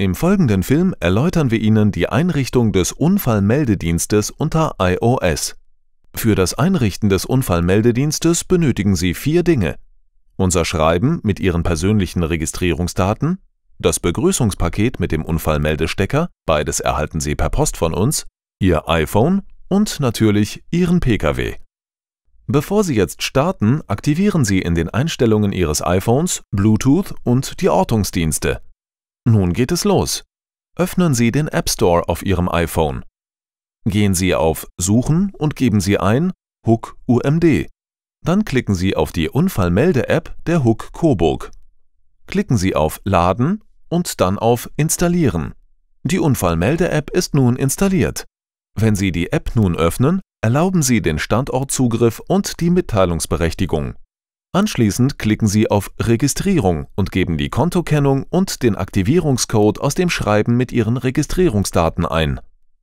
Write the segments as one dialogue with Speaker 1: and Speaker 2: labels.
Speaker 1: Im folgenden Film erläutern wir Ihnen die Einrichtung des Unfallmeldedienstes unter iOS. Für das Einrichten des Unfallmeldedienstes benötigen Sie vier Dinge. Unser Schreiben mit Ihren persönlichen Registrierungsdaten, das Begrüßungspaket mit dem Unfallmeldestecker, beides erhalten Sie per Post von uns, Ihr iPhone und natürlich Ihren Pkw. Bevor Sie jetzt starten, aktivieren Sie in den Einstellungen Ihres iPhones Bluetooth und die Ortungsdienste. Nun geht es los. Öffnen Sie den App Store auf Ihrem iPhone. Gehen Sie auf Suchen und geben Sie ein Hook UMD. Dann klicken Sie auf die Unfallmelde-App der Hook Coburg. Klicken Sie auf Laden und dann auf Installieren. Die Unfallmelde-App ist nun installiert. Wenn Sie die App nun öffnen, erlauben Sie den Standortzugriff und die Mitteilungsberechtigung Anschließend klicken Sie auf Registrierung und geben die Kontokennung und den Aktivierungscode aus dem Schreiben mit Ihren Registrierungsdaten ein.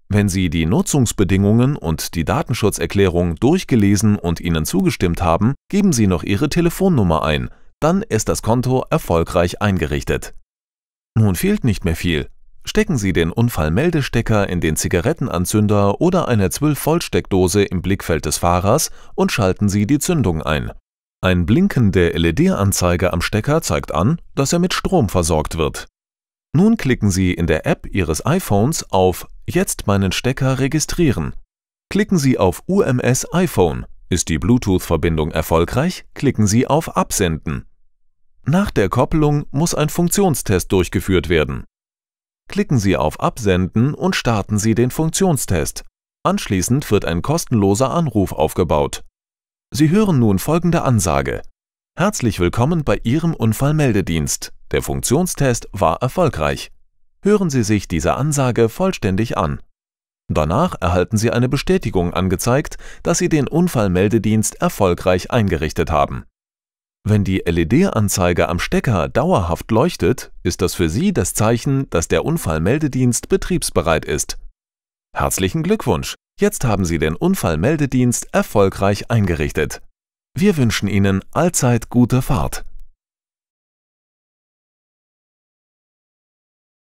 Speaker 1: Wenn Sie die Nutzungsbedingungen und die Datenschutzerklärung durchgelesen und Ihnen zugestimmt haben, geben Sie noch Ihre Telefonnummer ein, dann ist das Konto erfolgreich eingerichtet. Nun fehlt nicht mehr viel. Stecken Sie den Unfallmeldestecker in den Zigarettenanzünder oder eine 12-Volt-Steckdose im Blickfeld des Fahrers und schalten Sie die Zündung ein. Ein blinkende LED-Anzeige am Stecker zeigt an, dass er mit Strom versorgt wird. Nun klicken Sie in der App Ihres iPhones auf Jetzt meinen Stecker registrieren. Klicken Sie auf UMS iPhone. Ist die Bluetooth-Verbindung erfolgreich, klicken Sie auf Absenden. Nach der Koppelung muss ein Funktionstest durchgeführt werden. Klicken Sie auf Absenden und starten Sie den Funktionstest. Anschließend wird ein kostenloser Anruf aufgebaut. Sie hören nun folgende Ansage. Herzlich willkommen bei Ihrem Unfallmeldedienst. Der Funktionstest war erfolgreich. Hören Sie sich diese Ansage vollständig an. Danach erhalten Sie eine Bestätigung angezeigt, dass Sie den Unfallmeldedienst erfolgreich eingerichtet haben. Wenn die LED-Anzeige am Stecker dauerhaft leuchtet, ist das für Sie das Zeichen, dass der Unfallmeldedienst betriebsbereit ist. Herzlichen Glückwunsch! Jetzt haben Sie den Unfallmeldedienst erfolgreich eingerichtet. Wir wünschen Ihnen allzeit gute Fahrt.